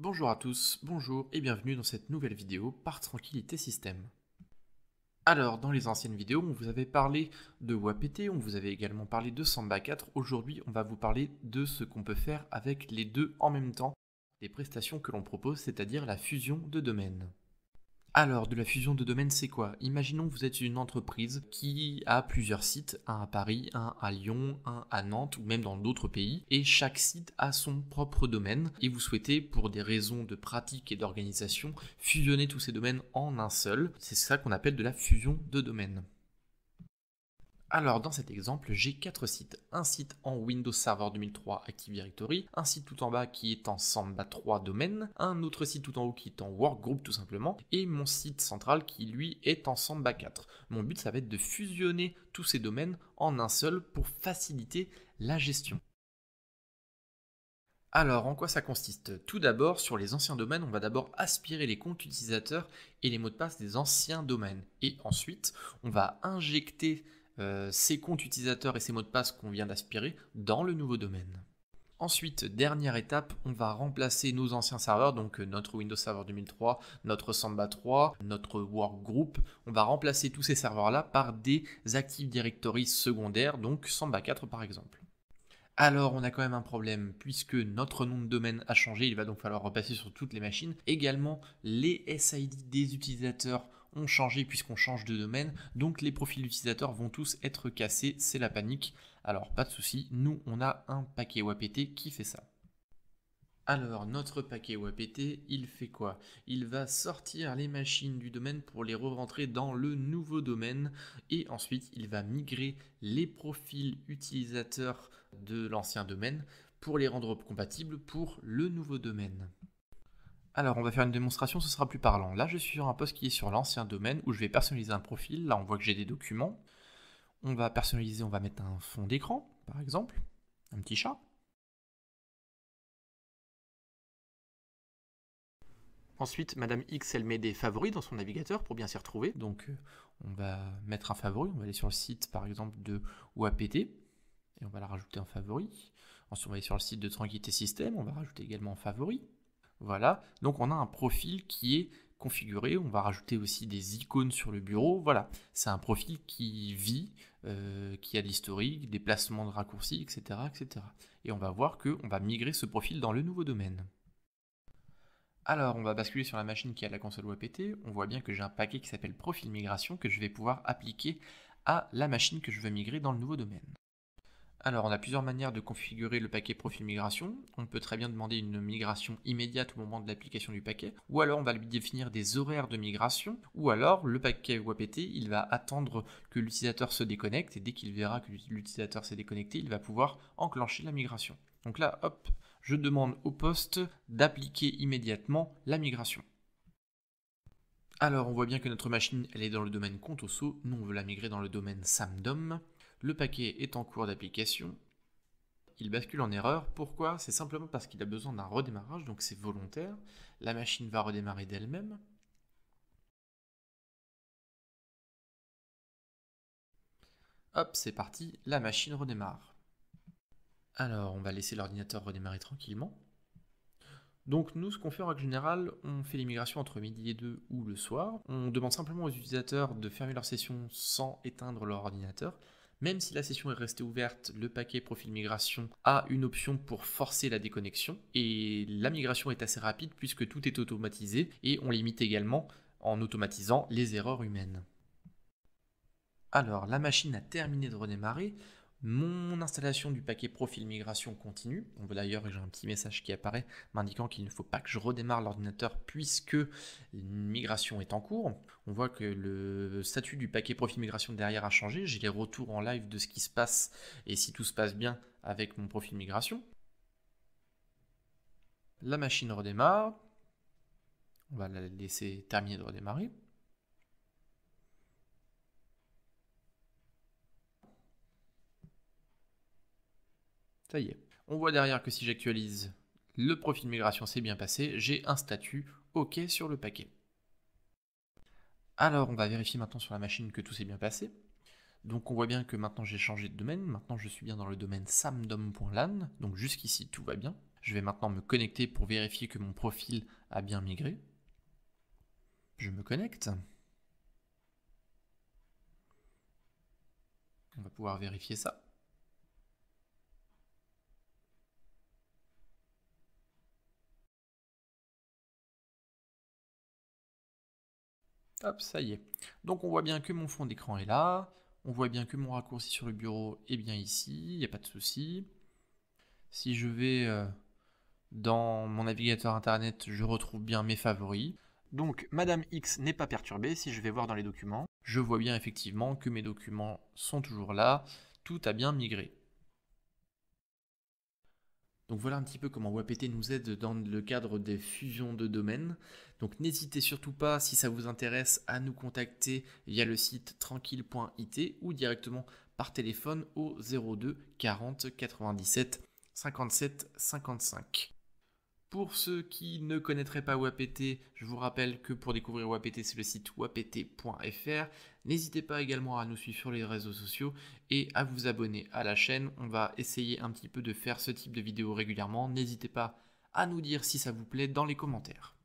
Bonjour à tous, bonjour et bienvenue dans cette nouvelle vidéo par Tranquillité Système. Alors, dans les anciennes vidéos, on vous avait parlé de WAPT, on vous avait également parlé de Samba 4. Aujourd'hui, on va vous parler de ce qu'on peut faire avec les deux en même temps, les prestations que l'on propose, c'est-à-dire la fusion de domaines. Alors, de la fusion de domaines, c'est quoi Imaginons que vous êtes une entreprise qui a plusieurs sites, un à Paris, un à Lyon, un à Nantes ou même dans d'autres pays, et chaque site a son propre domaine, et vous souhaitez, pour des raisons de pratique et d'organisation, fusionner tous ces domaines en un seul. C'est ça qu'on appelle de la fusion de domaines. Alors dans cet exemple, j'ai quatre sites. Un site en Windows Server 2003 Active Directory, un site tout en bas qui est en Samba 3 domaine, un autre site tout en haut qui est en Workgroup tout simplement, et mon site central qui lui est en Samba 4. Mon but ça va être de fusionner tous ces domaines en un seul pour faciliter la gestion. Alors, en quoi ça consiste Tout d'abord, sur les anciens domaines, on va d'abord aspirer les comptes utilisateurs et les mots de passe des anciens domaines. Et ensuite, on va injecter euh, ces comptes utilisateurs et ces mots de passe qu'on vient d'aspirer dans le nouveau domaine. Ensuite, dernière étape, on va remplacer nos anciens serveurs, donc euh, notre Windows Server 2003, notre Samba 3, notre Workgroup. On va remplacer tous ces serveurs-là par des Active Directory secondaires, donc Samba 4 par exemple. Alors, on a quand même un problème puisque notre nom de domaine a changé, il va donc falloir repasser sur toutes les machines. Également, les SID des utilisateurs ont changé puisqu'on change de domaine, donc les profils utilisateurs vont tous être cassés, c'est la panique. Alors pas de souci, nous on a un paquet WAPT qui fait ça. Alors, notre paquet WAPT, il fait quoi Il va sortir les machines du domaine pour les re-rentrer dans le nouveau domaine et ensuite il va migrer les profils utilisateurs de l'ancien domaine pour les rendre compatibles pour le nouveau domaine. Alors, on va faire une démonstration, ce sera plus parlant. Là, je suis sur un poste qui est sur l'ancien domaine où je vais personnaliser un profil. Là, on voit que j'ai des documents. On va personnaliser, on va mettre un fond d'écran, par exemple, un petit chat. Ensuite, Madame X, elle met des favoris dans son navigateur pour bien s'y retrouver. Donc, euh, on va mettre un favori. On va aller sur le site, par exemple, de OAPT et on va la rajouter en favori. Ensuite, on va aller sur le site de Tranquillité Système. On va rajouter également en favori. Voilà, donc on a un profil qui est configuré, on va rajouter aussi des icônes sur le bureau, voilà, c'est un profil qui vit, euh, qui a de l'historique, des placements de raccourcis, etc., etc. Et on va voir qu'on va migrer ce profil dans le nouveau domaine. Alors, on va basculer sur la machine qui a la console WPT. On voit bien que j'ai un paquet qui s'appelle Profil Migration que je vais pouvoir appliquer à la machine que je veux migrer dans le nouveau domaine. Alors, on a plusieurs manières de configurer le paquet profil migration. On peut très bien demander une migration immédiate au moment de l'application du paquet, ou alors on va lui définir des horaires de migration, ou alors le paquet WAPT, il va attendre que l'utilisateur se déconnecte, et dès qu'il verra que l'utilisateur s'est déconnecté, il va pouvoir enclencher la migration. Donc là, hop, je demande au poste d'appliquer immédiatement la migration. Alors, on voit bien que notre machine, elle est dans le domaine Contoso, nous on veut la migrer dans le domaine Samdom. Le paquet est en cours d'application. Il bascule en erreur. Pourquoi C'est simplement parce qu'il a besoin d'un redémarrage, donc c'est volontaire. La machine va redémarrer d'elle-même. Hop, c'est parti, la machine redémarre. Alors, on va laisser l'ordinateur redémarrer tranquillement. Donc nous, ce qu'on fait en règle générale, on fait l'immigration entre midi et 2 ou le soir. On demande simplement aux utilisateurs de fermer leur session sans éteindre leur ordinateur. Même si la session est restée ouverte, le paquet profil migration a une option pour forcer la déconnexion et la migration est assez rapide puisque tout est automatisé et on limite également en automatisant les erreurs humaines. Alors la machine a terminé de redémarrer, mon installation du paquet profil migration continue. On voit d'ailleurs que j'ai un petit message qui apparaît m'indiquant qu'il ne faut pas que je redémarre l'ordinateur puisque une migration est en cours. On voit que le statut du paquet profil migration derrière a changé. J'ai les retours en live de ce qui se passe et si tout se passe bien avec mon profil migration. La machine redémarre. On va la laisser terminer de redémarrer. Ça y est. On voit derrière que si j'actualise le profil migration c'est bien passé, j'ai un statut OK sur le paquet. Alors on va vérifier maintenant sur la machine que tout s'est bien passé. Donc on voit bien que maintenant j'ai changé de domaine, maintenant je suis bien dans le domaine samdom.lan, donc jusqu'ici tout va bien. Je vais maintenant me connecter pour vérifier que mon profil a bien migré. Je me connecte. On va pouvoir vérifier ça. Hop, ça y est. Donc on voit bien que mon fond d'écran est là. On voit bien que mon raccourci sur le bureau est bien ici. Il n'y a pas de souci. Si je vais euh, dans mon navigateur internet, je retrouve bien mes favoris. Donc Madame X n'est pas perturbée. Si je vais voir dans les documents, je vois bien effectivement que mes documents sont toujours là. Tout a bien migré. Donc voilà un petit peu comment WAPT nous aide dans le cadre des fusions de domaines. Donc n'hésitez surtout pas, si ça vous intéresse, à nous contacter via le site tranquille.it ou directement par téléphone au 02 40 97 57 55. Pour ceux qui ne connaîtraient pas WAPT, je vous rappelle que pour découvrir WAPT, c'est le site wapt.fr. N'hésitez pas également à nous suivre sur les réseaux sociaux et à vous abonner à la chaîne. On va essayer un petit peu de faire ce type de vidéo régulièrement. N'hésitez pas à nous dire si ça vous plaît dans les commentaires.